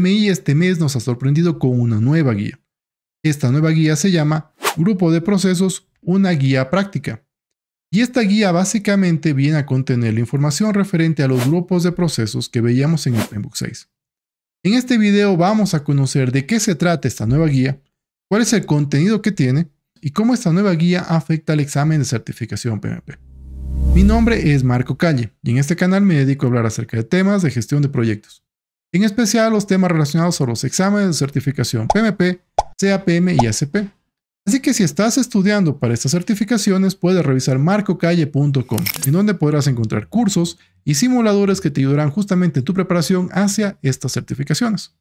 PMI este mes nos ha sorprendido con una nueva guía. Esta nueva guía se llama Grupo de Procesos, una guía práctica. Y esta guía básicamente viene a contener la información referente a los grupos de procesos que veíamos en OpenBook 6. En este video vamos a conocer de qué se trata esta nueva guía, cuál es el contenido que tiene y cómo esta nueva guía afecta al examen de certificación PMP. Mi nombre es Marco Calle y en este canal me dedico a hablar acerca de temas de gestión de proyectos en especial los temas relacionados a los exámenes de certificación PMP, CAPM y ACP. Así que si estás estudiando para estas certificaciones, puedes revisar marcocalle.com, en donde podrás encontrar cursos y simuladores que te ayudarán justamente en tu preparación hacia estas certificaciones.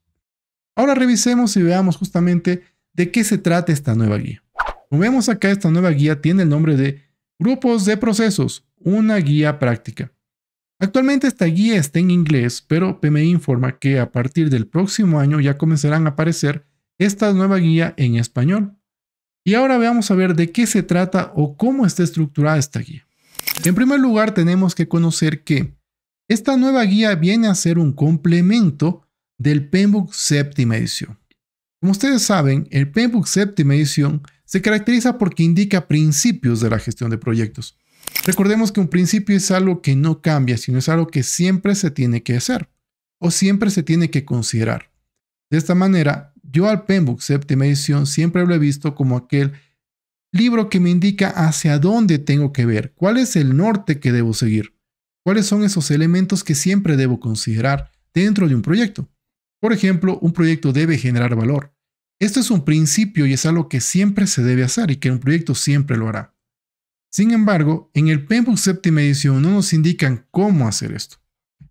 Ahora revisemos y veamos justamente de qué se trata esta nueva guía. Como vemos acá, esta nueva guía tiene el nombre de Grupos de Procesos, una guía práctica. Actualmente esta guía está en inglés, pero PMI informa que a partir del próximo año ya comenzarán a aparecer esta nueva guía en español. Y ahora veamos a ver de qué se trata o cómo está estructurada esta guía. En primer lugar, tenemos que conocer que esta nueva guía viene a ser un complemento del PMBOK séptima edición. Como ustedes saben, el PMBOK séptima edición se caracteriza porque indica principios de la gestión de proyectos. Recordemos que un principio es algo que no cambia, sino es algo que siempre se tiene que hacer o siempre se tiene que considerar. De esta manera, yo al Penbook séptima edición siempre lo he visto como aquel libro que me indica hacia dónde tengo que ver, cuál es el norte que debo seguir, cuáles son esos elementos que siempre debo considerar dentro de un proyecto. Por ejemplo, un proyecto debe generar valor. Esto es un principio y es algo que siempre se debe hacer y que un proyecto siempre lo hará. Sin embargo, en el penbook séptima edición no nos indican cómo hacer esto.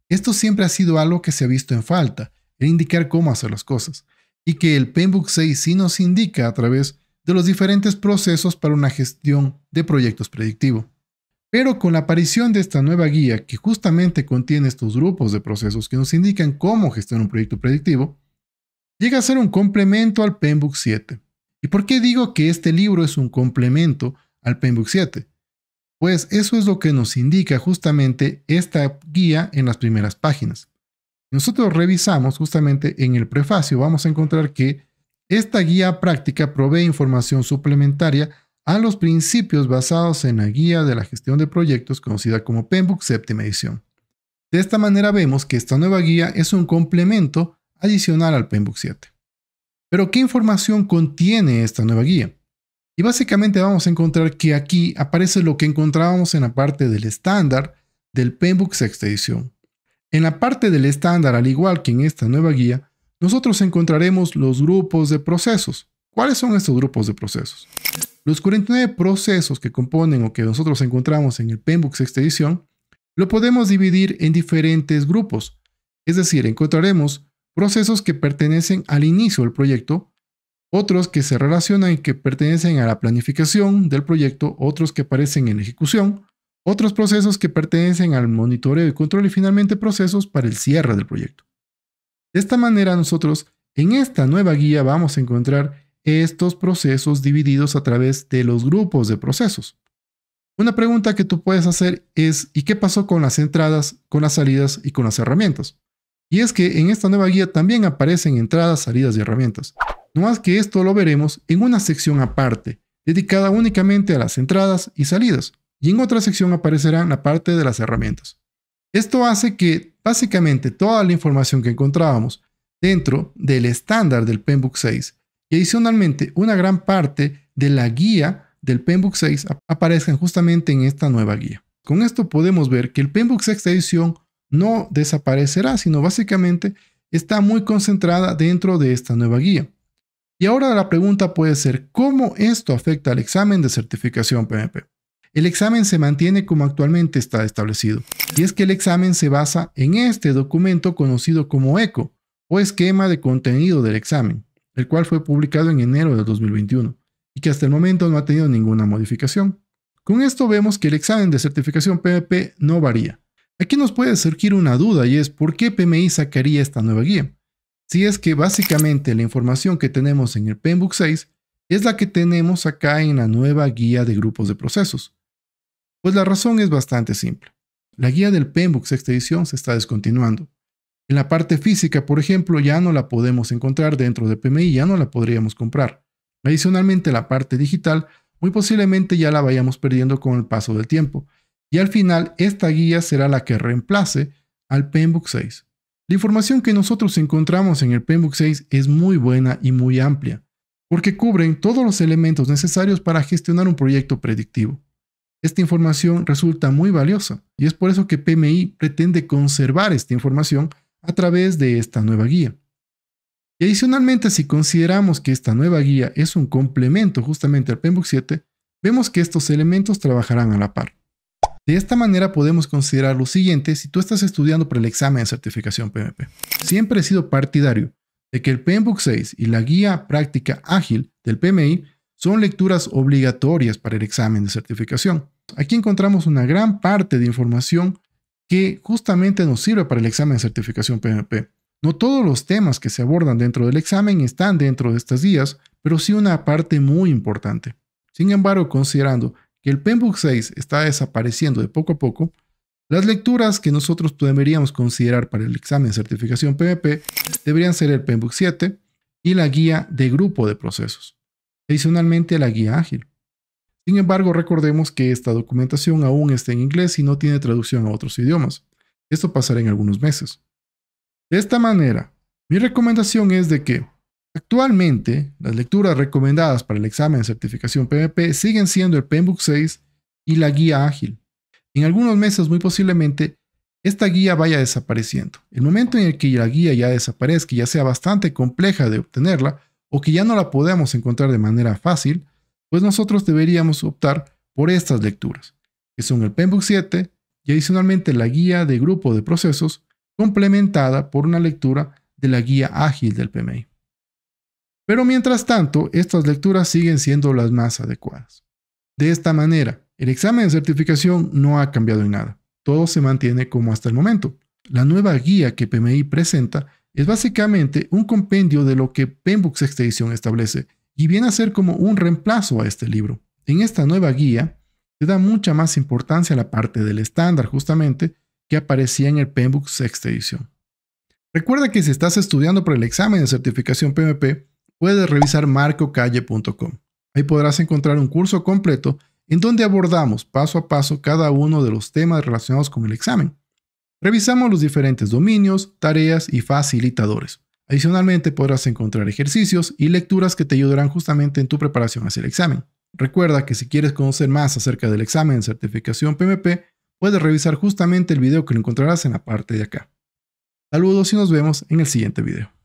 Esto siempre ha sido algo que se ha visto en falta, el indicar cómo hacer las cosas, y que el penbook 6 sí nos indica a través de los diferentes procesos para una gestión de proyectos predictivo. Pero con la aparición de esta nueva guía que justamente contiene estos grupos de procesos que nos indican cómo gestionar un proyecto predictivo, llega a ser un complemento al penbook 7. ¿Y por qué digo que este libro es un complemento al penbook 7? Pues eso es lo que nos indica justamente esta guía en las primeras páginas. Nosotros revisamos justamente en el prefacio, vamos a encontrar que esta guía práctica provee información suplementaria a los principios basados en la guía de la gestión de proyectos conocida como PENBOOK séptima edición. De esta manera vemos que esta nueva guía es un complemento adicional al PENBOOK 7. Pero ¿qué información contiene esta nueva guía? Y básicamente vamos a encontrar que aquí aparece lo que encontrábamos en la parte del estándar del Penbooks sexta edición. En la parte del estándar, al igual que en esta nueva guía, nosotros encontraremos los grupos de procesos. ¿Cuáles son estos grupos de procesos? Los 49 procesos que componen o que nosotros encontramos en el Penbooks sexta edición, lo podemos dividir en diferentes grupos. Es decir, encontraremos procesos que pertenecen al inicio del proyecto, otros que se relacionan y que pertenecen a la planificación del proyecto, otros que aparecen en ejecución, otros procesos que pertenecen al monitoreo y control y finalmente procesos para el cierre del proyecto. De esta manera nosotros en esta nueva guía vamos a encontrar estos procesos divididos a través de los grupos de procesos. Una pregunta que tú puedes hacer es ¿y qué pasó con las entradas, con las salidas y con las herramientas? Y es que en esta nueva guía también aparecen entradas, salidas y herramientas. No más que esto lo veremos en una sección aparte, dedicada únicamente a las entradas y salidas, y en otra sección aparecerá la parte de las herramientas. Esto hace que básicamente toda la información que encontrábamos dentro del estándar del Penbook 6 y adicionalmente una gran parte de la guía del Penbook 6 aparezcan justamente en esta nueva guía. Con esto podemos ver que el Penbook 6 edición no desaparecerá, sino básicamente está muy concentrada dentro de esta nueva guía. Y ahora la pregunta puede ser, ¿cómo esto afecta al examen de certificación PMP? El examen se mantiene como actualmente está establecido, y es que el examen se basa en este documento conocido como ECO, o esquema de contenido del examen, el cual fue publicado en enero de 2021 y que hasta el momento no ha tenido ninguna modificación. Con esto vemos que el examen de certificación PMP no varía. Aquí nos puede surgir una duda y es por qué PMI sacaría esta nueva guía si es que básicamente la información que tenemos en el PenBook 6 es la que tenemos acá en la nueva guía de grupos de procesos. Pues la razón es bastante simple. La guía del PenBook 6 edición se está descontinuando. En la parte física, por ejemplo, ya no la podemos encontrar dentro de PMI, ya no la podríamos comprar. Adicionalmente, la parte digital muy posiblemente ya la vayamos perdiendo con el paso del tiempo. Y al final, esta guía será la que reemplace al PenBook 6. La información que nosotros encontramos en el Penbook 6 es muy buena y muy amplia, porque cubren todos los elementos necesarios para gestionar un proyecto predictivo. Esta información resulta muy valiosa y es por eso que PMI pretende conservar esta información a través de esta nueva guía. Y adicionalmente, si consideramos que esta nueva guía es un complemento justamente al Penbook 7, vemos que estos elementos trabajarán a la par. De esta manera podemos considerar lo siguiente si tú estás estudiando para el examen de certificación PMP. Siempre he sido partidario de que el PMBOK 6 y la guía práctica ágil del PMI son lecturas obligatorias para el examen de certificación. Aquí encontramos una gran parte de información que justamente nos sirve para el examen de certificación PMP. No todos los temas que se abordan dentro del examen están dentro de estas guías, pero sí una parte muy importante. Sin embargo, considerando que el Penbook 6 está desapareciendo de poco a poco, las lecturas que nosotros deberíamos considerar para el examen de certificación PMP deberían ser el Penbook 7 y la guía de grupo de procesos, adicionalmente la guía ágil. Sin embargo, recordemos que esta documentación aún está en inglés y no tiene traducción a otros idiomas. Esto pasará en algunos meses. De esta manera, mi recomendación es de que Actualmente, las lecturas recomendadas para el examen de certificación PMP siguen siendo el PMBOK 6 y la guía ágil. En algunos meses, muy posiblemente, esta guía vaya desapareciendo. El momento en el que la guía ya desaparezca, ya sea bastante compleja de obtenerla o que ya no la podamos encontrar de manera fácil, pues nosotros deberíamos optar por estas lecturas, que son el PENBOOK 7 y adicionalmente la guía de grupo de procesos complementada por una lectura de la guía ágil del PMI. Pero mientras tanto, estas lecturas siguen siendo las más adecuadas. De esta manera, el examen de certificación no ha cambiado en nada. Todo se mantiene como hasta el momento. La nueva guía que PMI presenta es básicamente un compendio de lo que Penbooks Edición establece y viene a ser como un reemplazo a este libro. En esta nueva guía se da mucha más importancia a la parte del estándar justamente que aparecía en el Penbooks Sexta Edición. Recuerda que si estás estudiando para el examen de certificación PMP, puedes revisar marcocalle.com. Ahí podrás encontrar un curso completo en donde abordamos paso a paso cada uno de los temas relacionados con el examen. Revisamos los diferentes dominios, tareas y facilitadores. Adicionalmente podrás encontrar ejercicios y lecturas que te ayudarán justamente en tu preparación hacia el examen. Recuerda que si quieres conocer más acerca del examen de certificación PMP, puedes revisar justamente el video que lo encontrarás en la parte de acá. Saludos y nos vemos en el siguiente video.